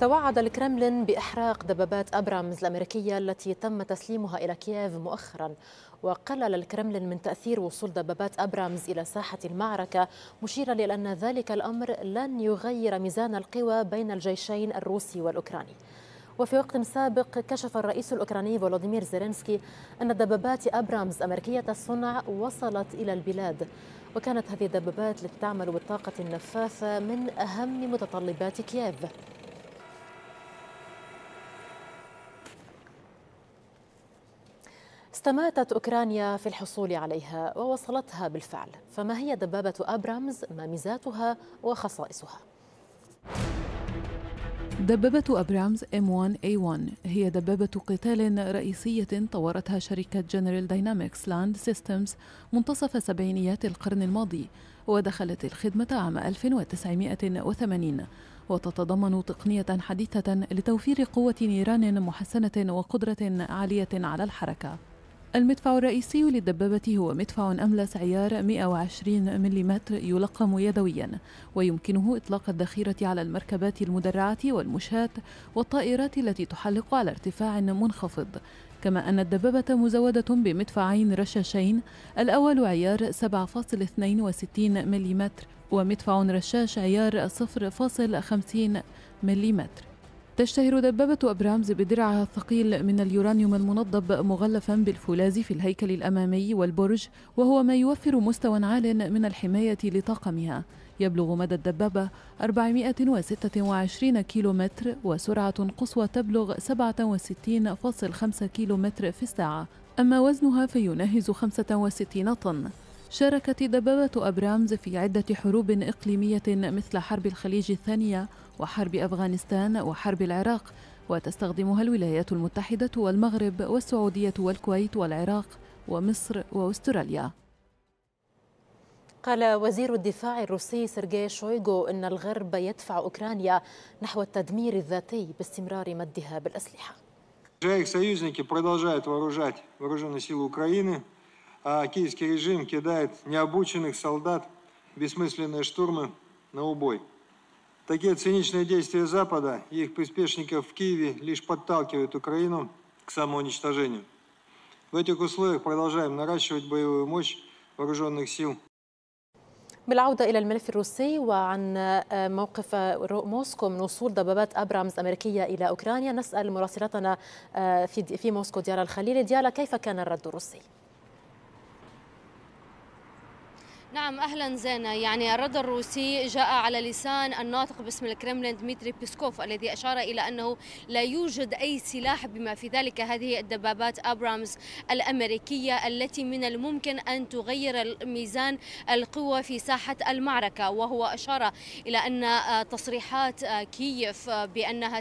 توعد الكرملين بإحراق دبابات أبرامز الأمريكية التي تم تسليمها إلى كييف مؤخرا وقلل الكرملين من تأثير وصول دبابات أبرامز إلى ساحة المعركة مشيرا إلى أن ذلك الأمر لن يغير ميزان القوى بين الجيشين الروسي والأوكراني وفي وقت سابق كشف الرئيس الأوكراني فولوديمير زيلينسكي أن دبابات أبرامز أمريكية الصنع وصلت إلى البلاد وكانت هذه الدبابات التي تعمل بالطاقة النفاثة من أهم متطلبات كييف استماتت أوكرانيا في الحصول عليها ووصلتها بالفعل فما هي دبابة أبرامز ما ميزاتها وخصائصها؟ دبابة أبرامز M1A1 هي دبابة قتال رئيسية طورتها شركة جنرال داينامكس لاند سيستمز منتصف سبعينيات القرن الماضي ودخلت الخدمة عام 1980 وتتضمن تقنية حديثة لتوفير قوة نيران محسنة وقدرة عالية على الحركة المدفع الرئيسي للدبابة هو مدفع أملس عيار 120 ملم يلقم يدويا ويمكنه إطلاق الذخيرة على المركبات المدرعة والمشاة والطائرات التي تحلق على ارتفاع منخفض كما أن الدبابة مزودة بمدفعين رشاشين الأول عيار 7.62 ملم ومدفع رشاش عيار 0.50 ملم تشتهر دبابة أبرامز بدرعها الثقيل من اليورانيوم المنضب مغلفا بالفولاذ في الهيكل الأمامي والبرج وهو ما يوفر مستوى عال من الحماية لطاقمها يبلغ مدى الدبابة 426 كيلومتر وسرعة قصوى تبلغ 67.5 كيلومتر في الساعة أما وزنها فيناهز 65 طن شاركت دبابة أبرامز في عدة حروب إقليمية مثل حرب الخليج الثانية وحرب أفغانستان وحرب العراق وتستخدمها الولايات المتحدة والمغرب والسعودية والكويت والعراق ومصر وأستراليا قال وزير الدفاع الروسي سيرجي شويغو أن الغرب يدفع أوكرانيا نحو التدمير الذاتي باستمرار مدها بالأسلحة а киевский режим кидает необученных солдат в бессмысленные штурмы на убой. Такие циничные действия Запада и их приспешников в Киеве лишь подталкивают Украину к самоуничтожению. В этих условиях продолжаем наращивать боевую мощь вооруженных сил بالعودة إلى الملف الروسي وعن موقف موسكو من وصول دبابات أبرامز أمريكية إلى أوكرانيا نسأل مراسلتنا في موسكو ديارة الخليل ديالا كيف كان الرد الروسي؟ نعم اهلا زينه يعني الرد الروسي جاء على لسان الناطق باسم الكرملين ديمتري بيسكوف الذي اشار الى انه لا يوجد اي سلاح بما في ذلك هذه الدبابات ابرامز الامريكيه التي من الممكن ان تغير ميزان القوى في ساحه المعركه وهو اشار الى ان تصريحات كييف بانها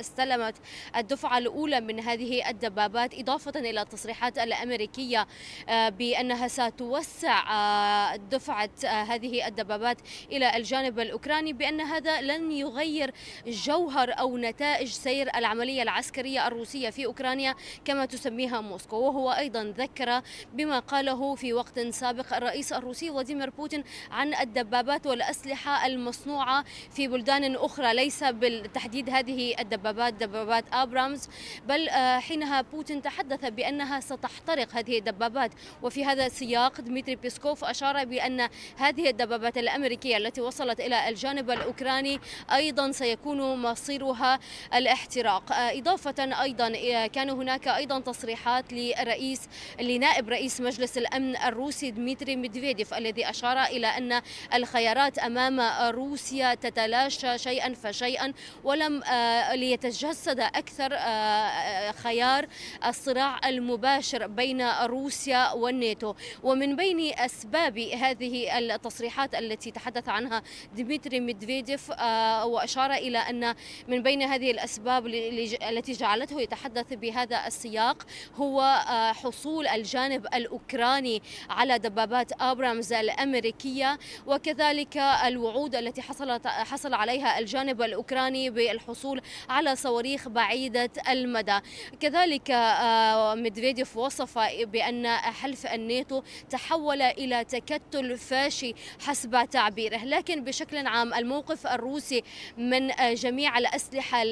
استلمت الدفعه الاولى من هذه الدبابات اضافه الى التصريحات الامريكيه آه، بانها ستوسع آه، دفعة آه، هذه الدبابات إلى الجانب الأوكراني بأن هذا لن يغير جوهر أو نتائج سير العملية العسكرية الروسية في أوكرانيا كما تسميها موسكو وهو أيضا ذكر بما قاله في وقت سابق الرئيس الروسي فلاديمير بوتين عن الدبابات والأسلحة المصنوعة في بلدان أخرى ليس بالتحديد هذه الدبابات دبابات أبرامز بل آه، حينها بوتين تحدث بأنها ستحترق هذه الدبابات وفي هذا السياق ديمتري بيسكوف أشار بأن هذه الدبابات الأمريكية التي وصلت إلى الجانب الأوكراني أيضا سيكون مصيرها الاحتراق آه، إضافة أيضا آه، كان هناك أيضا تصريحات لرئيس لنائب رئيس مجلس الأمن الروسي ديمتري ميدفيديف الذي أشار إلى أن الخيارات أمام روسيا تتلاشى شيئا فشيئا ولم آه، ليتجسد أكثر خيار الصراع المباشر بين روسيا والناتو ومن بين أسباب هذه التصريحات التي تحدث عنها ديمتري ميدفيديف آه، وأشار إلى أن من بين هذه الأسباب التي جعلته يتحدث بهذا السياق هو آه، حصول الجانب الأوكراني على دبابات أبرامز الأمريكية وكذلك الوعود التي حصلت حصل عليها الجانب الأوكراني بالحصول على صواريخ بعيدة المدى كذلك آه، ميدفيديف وصف بأن حلف الناتو تحول إلى تكتل الفاشي حسب تعبيره لكن بشكل عام الموقف الروسي من جميع الأسلحة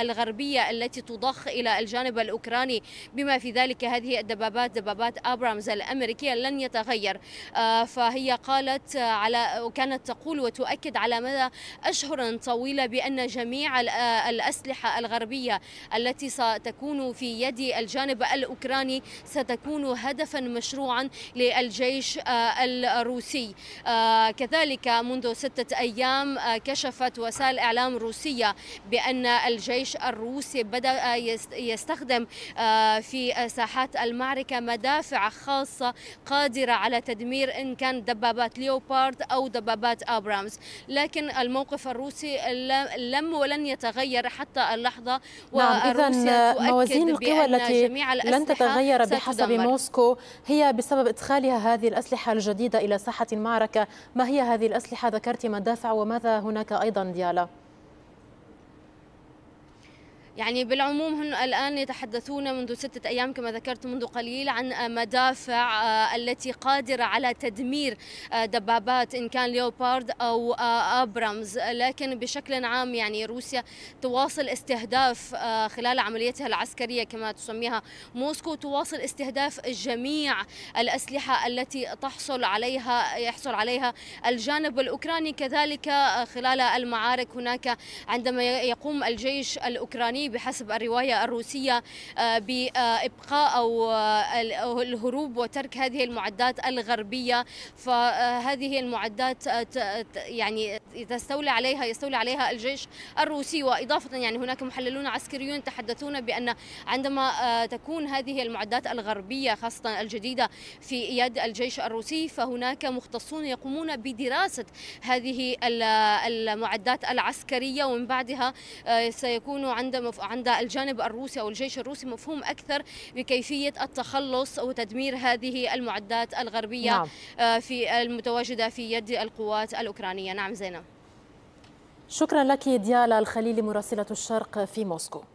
الغربية التي تضخ إلى الجانب الأوكراني بما في ذلك هذه الدبابات دبابات أبرامز الأمريكية لن يتغير آه، فهي قالت على وكانت تقول وتؤكد على مدى أشهر طويلة بأن جميع آه، الأسلحة الغربية التي ستكون في يد الجانب الأوكراني ستكون هدفا مشروعا للجيش آه، الروسي روسي آه، كذلك منذ ستة أيام آه، كشفت وسائل إعلام روسية بأن الجيش الروسي بدأ آه، يستخدم في ساحات المعركة مدافع خاصة قادرة على تدمير إن كان دبابات ليوبارد أو دبابات أبرامز لكن الموقف الروسي لم ولن يتغير حتى اللحظة نعم إذا موازين القوى التي لن تتغير بحسب موسكو هي بسبب إدخالها هذه الأسلحة الجديدة إلى إلى ساحة المعركة ما هي هذه الأسلحة ذكرت مدافع وماذا هناك أيضا ديالا يعني بالعموم هم الآن يتحدثون منذ ستة أيام كما ذكرت منذ قليل عن مدافع آه، التي قادرة على تدمير آه، دبابات إن كان ليوبارد أو آه، أبرامز لكن بشكل عام يعني روسيا تواصل استهداف خلال عمليتها العسكرية كما تسميها موسكو تواصل استهداف جميع الأسلحة التي تحصل عليها يحصل عليها الجانب الأوكراني كذلك خلال المعارك هناك عندما يقوم الجيش الأوكراني الأوكراني بحسب الرواية الروسية آه، بإبقاء آه، أو الهروب وترك هذه المعدات الغربية فهذه المعدات آه، يعني تستولي عليها يستولي عليها الجيش الروسي وإضافة يعني هناك محللون عسكريون تحدثون بأن عندما تكون هذه المعدات الغربية خاصة الجديدة في يد الجيش الروسي فهناك مختصون يقومون بدراسة هذه المعدات العسكرية ومن بعدها سيكون عندما عند الجانب الروسي أو الجيش الروسي مفهوم أكثر بكيفية التخلص وتدمير هذه المعدات الغربية نعم. آه، في المتواجدة في يد القوات الأوكرانية نعم زينب شكرا لك ديالا الخليلي مراسلة الشرق في موسكو